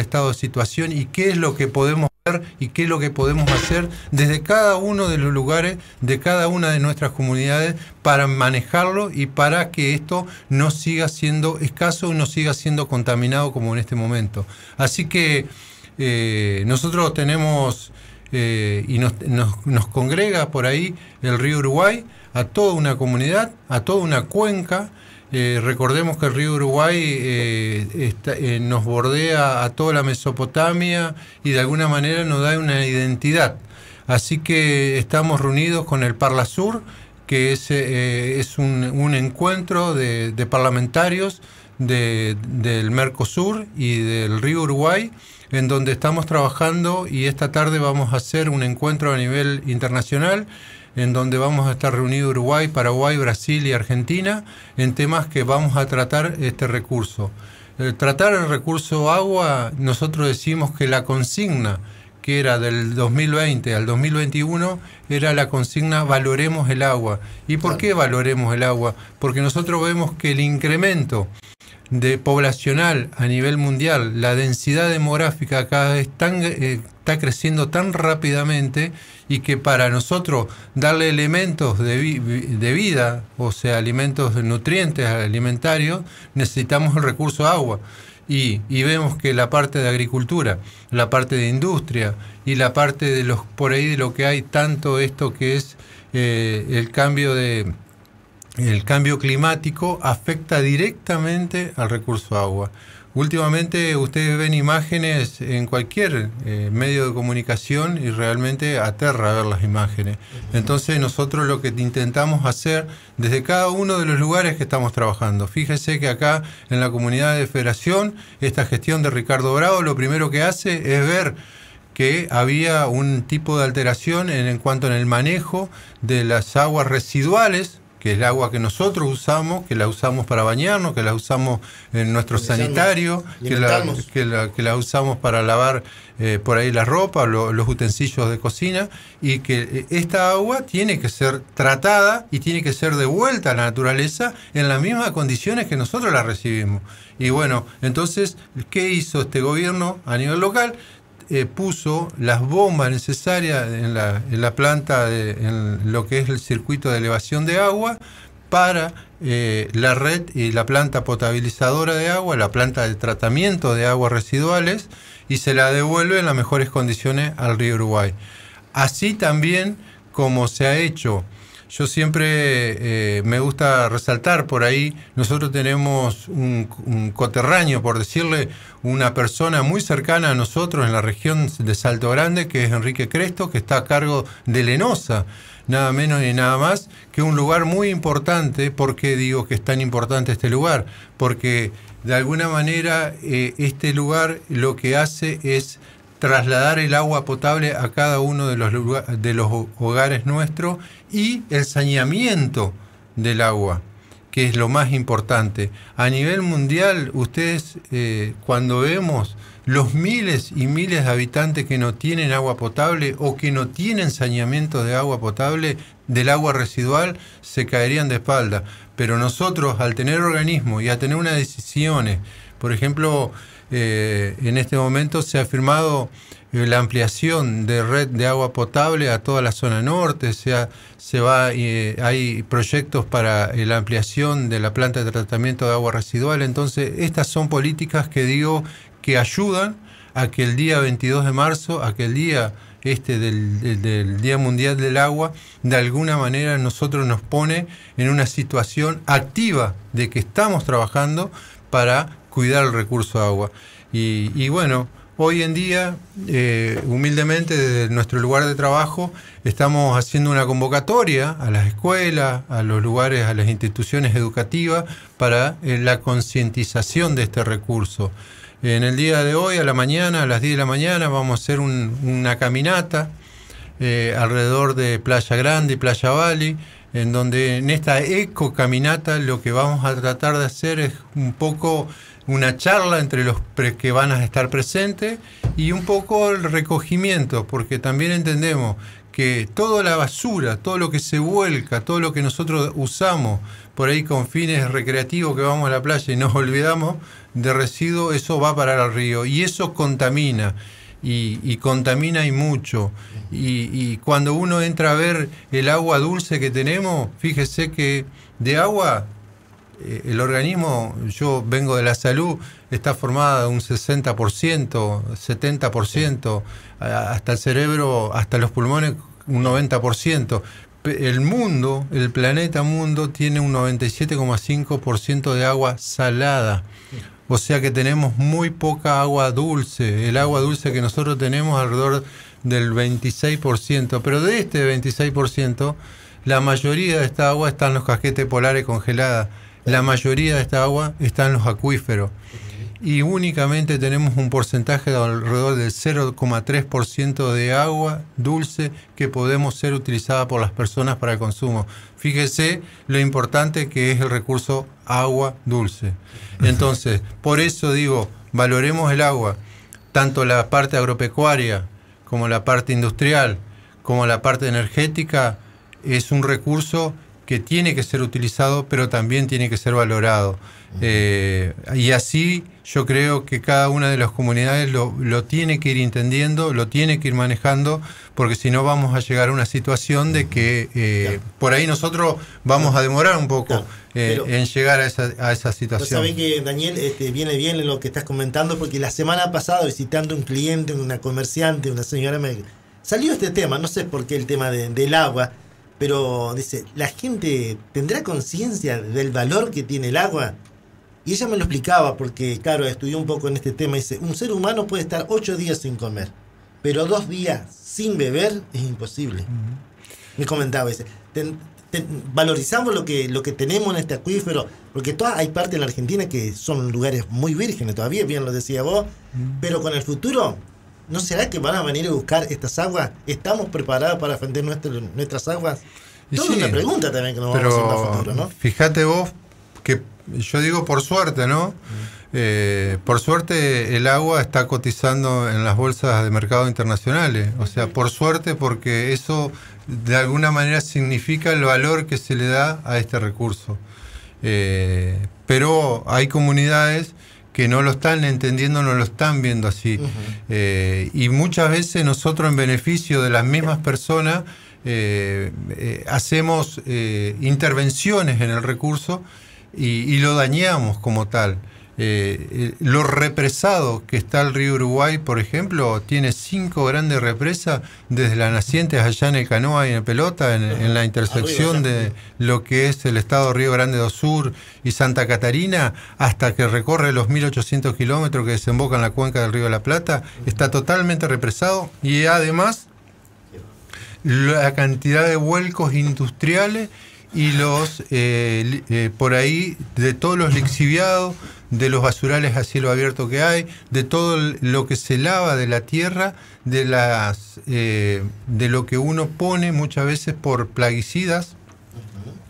estado de situación y qué es lo que podemos ver y qué es lo que podemos hacer desde cada uno de los lugares, de cada una de nuestras comunidades, para manejarlo y para que esto no siga siendo escaso, ...y no siga siendo contaminado como en este momento. Así que eh, nosotros tenemos... Eh, y nos, nos, congrega por ahí el río Uruguay, a toda una comunidad, a toda una cuenca, eh, recordemos que el río Uruguay eh, eh, nos bordea a toda la Mesopotamia y de alguna manera nos da una identidad. Así que estamos reunidos con el Parla Sur, que es, es un, encuentro de, parlamentarios del Mercosur y del río Uruguay, en donde estamos trabajando y esta tarde vamos a hacer un encuentro a nivel internacional en donde vamos a estar reunidos Uruguay, Paraguay, Brasil y Argentina en temas que vamos a tratar este recurso. Eh, tratar el recurso agua, nosotros decimos que la consigna que era del 2020 al 2021 era la consigna valoremos el agua. ¿Y por qué valoremos el agua? Porque nosotros vemos que el incremento de poblacional a nivel mundial, la densidad demográfica cada vez eh, está creciendo tan rápidamente y que para nosotros darle elementos de, vida, o sea, alimentos nutrientes alimentarios, necesitamos el recurso agua. Y, vemos que la parte de agricultura, la parte de industria y la parte de los por ahí de lo que hay tanto esto que es eh, el cambio de, el cambio climático afecta directamente al recurso agua. Últimamente ustedes ven imágenes en cualquier eh, medio de comunicación y realmente aterra ver las imágenes. Entonces nosotros lo que intentamos hacer desde cada uno de los lugares que estamos trabajando. Fíjese que acá en la comunidad de Federación, esta gestión de Ricardo Bravo lo primero que hace es ver que había un tipo de alteración en, en cuanto en el manejo de las aguas residuales que es el agua que nosotros usamos, que la usamos para bañarnos, que la usamos en nuestro sanitario, que la, usamos para lavar eh, por ahí la ropa, los utensilios de cocina, y que eh, esta agua tiene que ser tratada y tiene que ser devuelta a la naturaleza en las mismas condiciones que nosotros la recibimos. Y bueno, entonces, ¿qué hizo este gobierno a nivel local? Eh, puso las bombas necesarias en la, planta, de, en lo que es el circuito de elevación de agua, para eh, la red y la planta potabilizadora de agua, la planta de tratamiento de aguas residuales, y se la devuelve en las mejores condiciones al río Uruguay. Así también como se ha hecho yo siempre eh, me gusta resaltar por ahí, nosotros tenemos un, coterráneo, por decirle, una persona muy cercana a nosotros en la región de Salto Grande, que es Enrique Cresto, que está a cargo de Lenosa, nada menos ni nada más, que un lugar muy importante. ¿Por qué digo que es tan importante este lugar? Porque de alguna manera eh, este lugar lo que hace es trasladar el agua potable a cada uno de los, de los hogares nuestros y el saneamiento del agua, que es lo más importante. A nivel mundial, ustedes eh, cuando vemos los miles y miles de habitantes que no tienen agua potable o que no tienen saneamiento de agua potable, del agua residual, se caerían de espalda. Pero nosotros, al tener organismos y a tener unas decisiones, por ejemplo, eh, en este momento se ha firmado eh, la ampliación de red de agua potable a toda la zona norte, se, se va, eh, hay proyectos para la ampliación de la planta de tratamiento de agua residual, entonces estas son políticas que digo que ayudan a que el día 22 de marzo, a que el día este del, Día Mundial del Agua, de alguna manera nosotros nos pone en una situación activa de que estamos trabajando para cuidar el recurso agua. Y, bueno, hoy en día, eh, humildemente, desde nuestro lugar de trabajo, estamos haciendo una convocatoria a las escuelas, a los lugares, a las instituciones educativas para eh, la concientización de este recurso. En el día de hoy, a la mañana, a las 10 de la mañana, vamos a hacer una caminata eh, alrededor de Playa Grande y Playa Valley en donde en esta eco caminata lo que vamos a tratar de hacer es un poco una charla entre los que van a estar presentes y un poco el recogimiento, porque también entendemos que toda la basura, todo lo que se vuelca, todo lo que nosotros usamos por ahí con fines recreativos que vamos a la playa y nos olvidamos de residuos, eso va para el río y eso contamina y, contamina y mucho. Y, cuando uno entra a ver el agua dulce que tenemos, fíjese que de agua eh, el organismo, yo vengo de la salud, está formada un 60%, 70%, hasta el cerebro, hasta los pulmones un 90%, el mundo, el planeta mundo, tiene un 97,5% de agua salada. O sea que tenemos muy poca agua dulce. El agua dulce que nosotros tenemos alrededor del 26%. Pero de este 26%, la mayoría de esta agua está en los casquetes polares congelada. La mayoría de esta agua está en los acuíferos y únicamente tenemos un porcentaje de alrededor del 0,3% de agua dulce que podemos ser utilizada por las personas para el consumo. Fíjese lo importante que es el recurso agua dulce. Entonces, por eso digo, valoremos el agua, tanto la parte agropecuaria como la parte industrial, como la parte energética, es un recurso que tiene que ser utilizado, pero también tiene que ser valorado. Eh, y así yo creo que cada una de las comunidades lo, tiene que ir entendiendo, lo tiene que ir manejando, porque si no vamos a llegar a una situación de que eh, por ahí nosotros vamos a demorar un poco eh, en llegar a esa, a esa situación. que Daniel este, viene bien lo que estás comentando, porque la semana pasada visitando un cliente, una comerciante, una señora, me salió este tema, no sé por qué el tema del agua pero dice, ¿la gente tendrá conciencia del valor que tiene el agua? Y ella me lo explicaba porque, claro, estudió un poco en este tema. Dice, un ser humano puede estar ocho días sin comer, pero dos días sin beber es imposible. Me comentaba, dice, valorizamos lo que, lo que tenemos en este acuífero, porque hay partes de la Argentina que son lugares muy vírgenes todavía, bien lo decía vos, pero con el futuro ¿no será que van a venir a buscar estas aguas? ¿Estamos preparados para defender nuestras aguas? Todo es una pregunta también que nos a hacer Fíjate vos que yo digo por suerte, ¿no? Mm. Eh, por suerte el agua está cotizando en las bolsas de mercado internacionales. O sea, por suerte porque eso de alguna manera significa el valor que se le da a este recurso. Eh, pero hay comunidades que no lo están entendiendo, no lo están viendo así. Eh, y muchas veces nosotros en beneficio de las mismas personas eh, eh, hacemos intervenciones en el recurso y, lo dañamos como tal. Eh, eh, lo represado que está el río Uruguay, por ejemplo, tiene cinco grandes represas desde las nacientes allá en el Canoa y en el Pelota, en, la intersección de lo que es el estado Río Grande do Sur y Santa Catarina, hasta que recorre los 1800 kilómetros que desembocan la cuenca del río de la Plata, está totalmente represado y además la cantidad de vuelcos industriales y los eh, por ahí de todos los lixiviados de los basurales a cielo abierto que hay, de todo lo que se lava de la tierra, de, las, eh, de lo que uno pone muchas veces por plaguicidas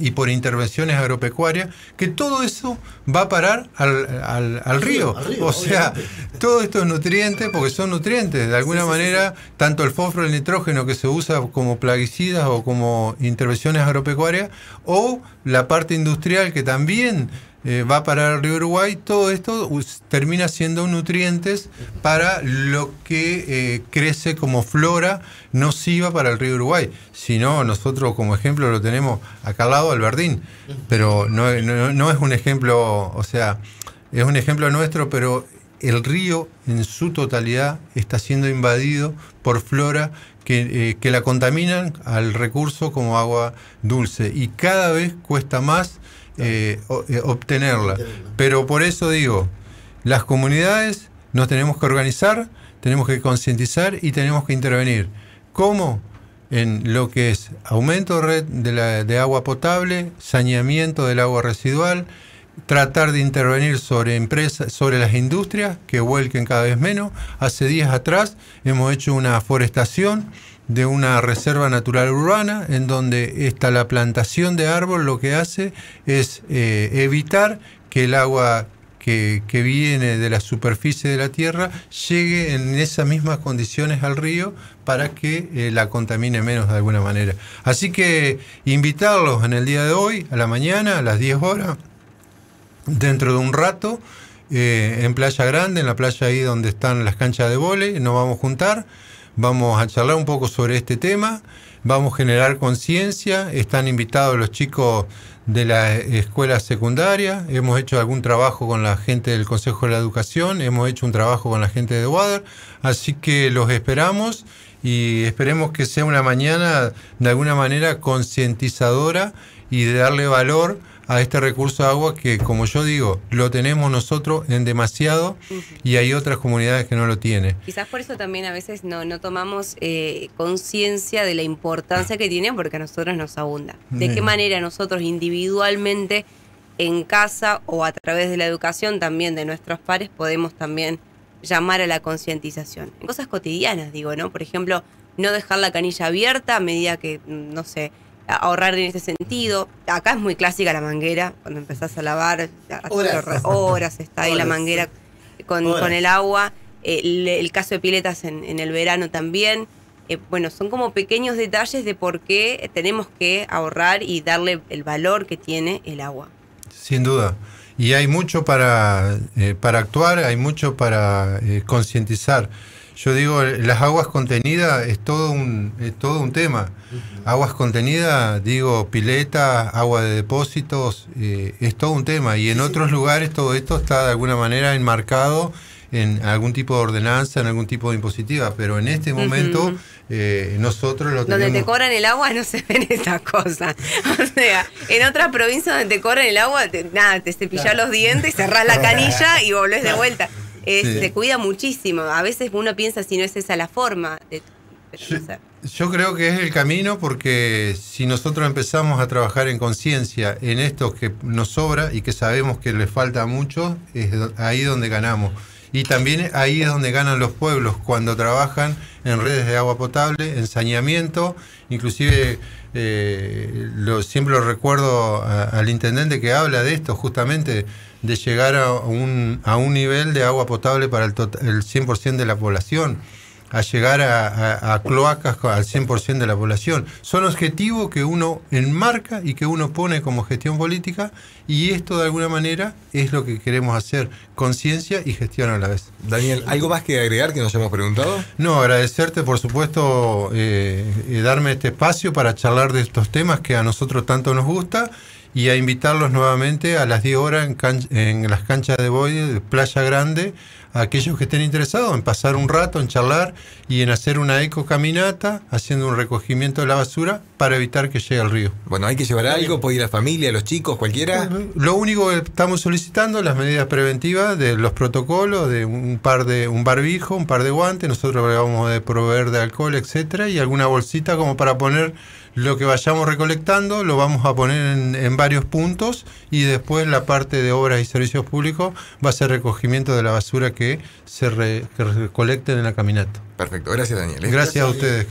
y por intervenciones agropecuarias, que todo eso va a parar al, río. o sea, todo esto es nutrientes, porque son nutrientes. De alguna manera, tanto el fósforo, y el nitrógeno que se usa como plaguicidas o como intervenciones agropecuarias, o la parte industrial que también eh, va para el río Uruguay, todo esto termina siendo nutrientes para lo que eh, crece como flora nociva para el río Uruguay. Si no, nosotros como ejemplo lo tenemos acá al lado pero no, es un ejemplo, o sea, es un ejemplo nuestro, pero el río en su totalidad está siendo invadido por flora que, eh, que, la contaminan al recurso como agua dulce y cada vez cuesta más eh, eh, obtenerla. Pero por eso digo, las comunidades nos tenemos que organizar, tenemos que concientizar y tenemos que intervenir. ¿Cómo? En lo que es aumento de, de agua potable, saneamiento del agua residual, tratar de intervenir sobre empresas, sobre las industrias que vuelquen cada vez menos. Hace días atrás hemos hecho una forestación de una reserva natural urbana en donde está la plantación de árbol lo que hace es eh, evitar que el agua que, viene de la superficie de la tierra llegue en esas mismas condiciones al río para que eh, la contamine menos de alguna manera. Así que invitarlos en el día de hoy, a la mañana, a las 10 horas, dentro de un rato, eh, en Playa Grande, en la playa ahí donde están las canchas de vole, nos vamos a juntar. Vamos a charlar un poco sobre este tema, vamos a generar conciencia, están invitados los chicos de la escuela secundaria, hemos hecho algún trabajo con la gente del Consejo de la Educación, hemos hecho un trabajo con la gente de water así que los esperamos y esperemos que sea una mañana de alguna manera concientizadora y de darle valor a este recurso de agua que, como yo digo, lo tenemos nosotros en demasiado y hay otras comunidades que no lo tienen. Quizás por eso también a veces no, no tomamos eh, conciencia de la importancia que tiene porque a nosotros nos abunda. ¿De qué manera nosotros individualmente en casa o a través de la educación también de nuestros pares podemos también llamar a la concientización? En cosas cotidianas, digo, ¿no? Por ejemplo, no dejar la canilla abierta a medida que, mm, no sé, ahorrar en ese sentido. Acá es muy clásica la manguera, cuando empezás a lavar, horas, horas está ahí la manguera con, el agua. Eh, el, caso de piletas en, en el verano también. Eh, bueno, son como pequeños detalles de por qué tenemos que ahorrar y darle el valor que tiene el agua. Sin duda. Y hay mucho para, eh, para actuar, hay mucho para concientizar. Yo digo, las aguas contenidas es todo un, es todo un tema. Aguas contenidas, digo, pileta, agua de depósitos, eh, es todo un tema. Y en otros lugares todo esto está de alguna manera enmarcado en algún tipo de ordenanza, en algún tipo de impositiva, pero en este momento eh, nosotros lo tenemos... Donde te cobran el agua no se ven esas cosas. O sea, en otras provincias donde te cobran el agua, nada, te cepillas los dientes, cerrás la canilla y volvés de vuelta se cuida muchísimo. A veces uno piensa si no es esa la forma. De, yo, yo creo que es el camino porque si nosotros empezamos a trabajar en conciencia en esto que nos sobra y que sabemos que le falta mucho, es ahí donde ganamos. Y también ahí es donde ganan los pueblos, cuando trabajan en redes de agua potable, en saneamiento, inclusive eh, siempre lo recuerdo al intendente que habla de esto, justamente de llegar a un, a un nivel de agua potable para el, el 100% de la población a llegar a, cloacas al 100% de la población. Son objetivos que uno enmarca y que uno pone como gestión política y esto de alguna manera es lo que queremos hacer, conciencia y gestión a la vez. Daniel, ¿algo más que agregar que nos hemos preguntado? No, agradecerte por supuesto eh, eh, darme este espacio para charlar de estos temas que a nosotros tanto nos gusta y a invitarlos nuevamente a las 10 horas en, las canchas de Boide, de Playa Grande, a aquellos que estén interesados en pasar un rato, en charlar y en hacer una eco caminata, haciendo un recogimiento de la basura para evitar que llegue al río. Bueno, hay que llevar algo, puede ir la familia, los chicos, cualquiera. Lo único que estamos solicitando las medidas preventivas de los protocolos, de un par de un barbijo, un par de guantes, nosotros le vamos a proveer de alcohol, etcétera, y alguna bolsita como para poner lo que vayamos recolectando lo vamos a poner en, varios puntos y después la parte de obras y servicios públicos va a ser recogimiento de la basura que se recolecten en la caminata. Perfecto, gracias Daniel. ¿eh? gracias a ustedes.